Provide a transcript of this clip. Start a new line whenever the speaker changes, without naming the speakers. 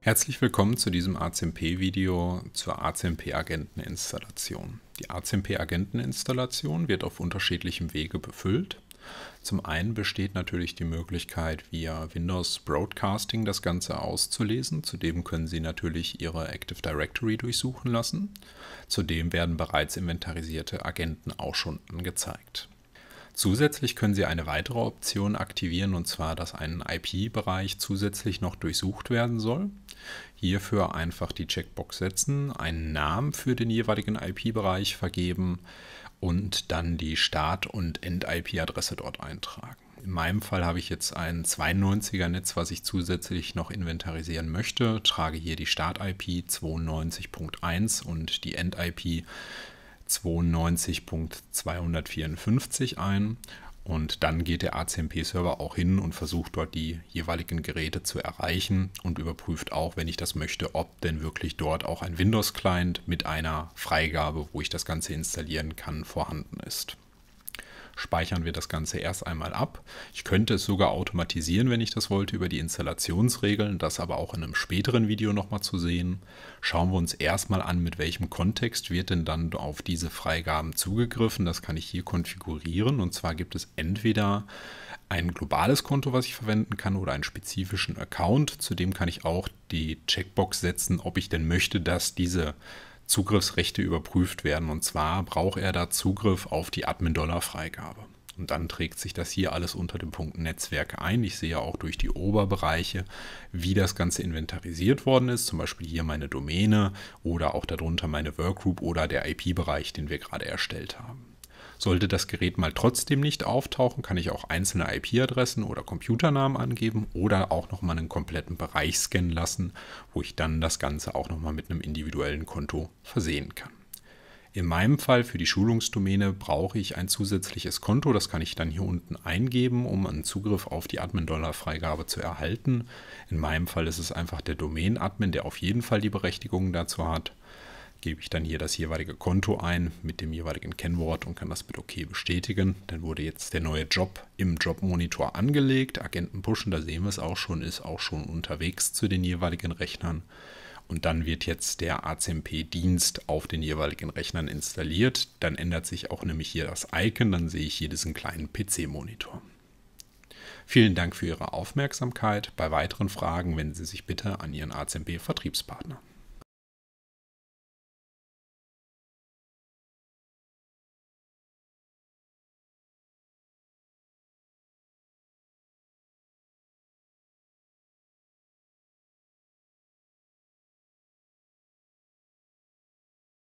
Herzlich willkommen zu diesem ACMP-Video zur ACMP-Agenteninstallation. Die ACMP-Agenteninstallation wird auf unterschiedlichem Wege befüllt. Zum einen besteht natürlich die Möglichkeit, via Windows Broadcasting das Ganze auszulesen. Zudem können Sie natürlich Ihre Active Directory durchsuchen lassen. Zudem werden bereits inventarisierte Agenten auch schon angezeigt. Zusätzlich können Sie eine weitere Option aktivieren, und zwar, dass ein IP-Bereich zusätzlich noch durchsucht werden soll. Hierfür einfach die Checkbox setzen, einen Namen für den jeweiligen IP-Bereich vergeben und dann die Start- und End-IP-Adresse dort eintragen. In meinem Fall habe ich jetzt ein 92er Netz, was ich zusätzlich noch inventarisieren möchte, trage hier die Start-IP 92.1 und die End-IP 92.254 ein und dann geht der ACMP-Server auch hin und versucht dort die jeweiligen Geräte zu erreichen und überprüft auch, wenn ich das möchte, ob denn wirklich dort auch ein Windows-Client mit einer Freigabe, wo ich das Ganze installieren kann, vorhanden ist speichern wir das Ganze erst einmal ab. Ich könnte es sogar automatisieren, wenn ich das wollte, über die Installationsregeln, das aber auch in einem späteren Video nochmal zu sehen. Schauen wir uns erstmal an, mit welchem Kontext wird denn dann auf diese Freigaben zugegriffen. Das kann ich hier konfigurieren und zwar gibt es entweder ein globales Konto, was ich verwenden kann oder einen spezifischen Account. Zudem kann ich auch die Checkbox setzen, ob ich denn möchte, dass diese Zugriffsrechte überprüft werden. Und zwar braucht er da Zugriff auf die Admin-Dollar-Freigabe. Und dann trägt sich das hier alles unter dem Punkt Netzwerke ein. Ich sehe auch durch die Oberbereiche, wie das Ganze inventarisiert worden ist. Zum Beispiel hier meine Domäne oder auch darunter meine Workgroup oder der IP-Bereich, den wir gerade erstellt haben. Sollte das Gerät mal trotzdem nicht auftauchen, kann ich auch einzelne IP-Adressen oder Computernamen angeben oder auch nochmal einen kompletten Bereich scannen lassen, wo ich dann das Ganze auch nochmal mit einem individuellen Konto versehen kann. In meinem Fall für die Schulungsdomäne brauche ich ein zusätzliches Konto. Das kann ich dann hier unten eingeben, um einen Zugriff auf die Admin-Dollar-Freigabe zu erhalten. In meinem Fall ist es einfach der Domain-Admin, der auf jeden Fall die Berechtigung dazu hat gebe ich dann hier das jeweilige Konto ein mit dem jeweiligen Kennwort und kann das mit OK bestätigen. Dann wurde jetzt der neue Job im Jobmonitor angelegt. Agenten pushen, da sehen wir es auch schon, ist auch schon unterwegs zu den jeweiligen Rechnern. Und dann wird jetzt der ACMP-Dienst auf den jeweiligen Rechnern installiert. Dann ändert sich auch nämlich hier das Icon, dann sehe ich hier diesen kleinen PC-Monitor. Vielen Dank für Ihre Aufmerksamkeit. Bei weiteren Fragen wenden Sie sich bitte an Ihren ACMP-Vertriebspartner.